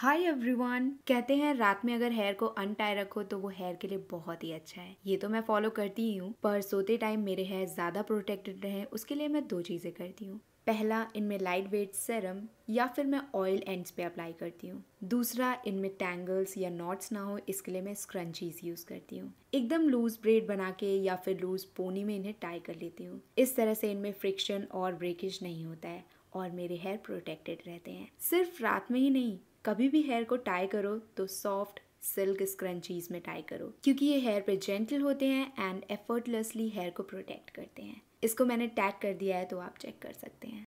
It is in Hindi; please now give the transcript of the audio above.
हाय एवरीवन कहते हैं रात में अगर हेयर को अनटाई रखो तो वो हेयर के लिए बहुत ही अच्छा है ये तो मैं फॉलो करती ही हूँ पर सोते टाइम मेरे हेयर ज़्यादा प्रोटेक्टेड रहे उसके लिए मैं दो चीज़ें करती हूँ पहला इनमें लाइट वेट सेरम या फिर मैं ऑयल एंड्स पे अप्लाई करती हूँ दूसरा इनमें टैंगल्स या नॉट्स ना हो इसके लिए मैं स्क्रंचीज यूज़ करती हूँ एकदम लूज ब्रेड बना के या फिर लूज पोनी में इन्हें टाई कर लेती हूँ इस तरह से इनमें फ्रिक्शन और ब्रेकेज नहीं होता है और मेरे हेयर प्रोटेक्टेड रहते हैं सिर्फ रात में ही नहीं कभी भी हेयर को टाई करो तो सॉफ्ट सिल्क स्क्रंचीज में टाई करो क्योंकि ये हेयर पे जेंटल होते हैं एंड एफर्टलेसली हेयर को प्रोटेक्ट करते हैं इसको मैंने टैग कर दिया है तो आप चेक कर सकते हैं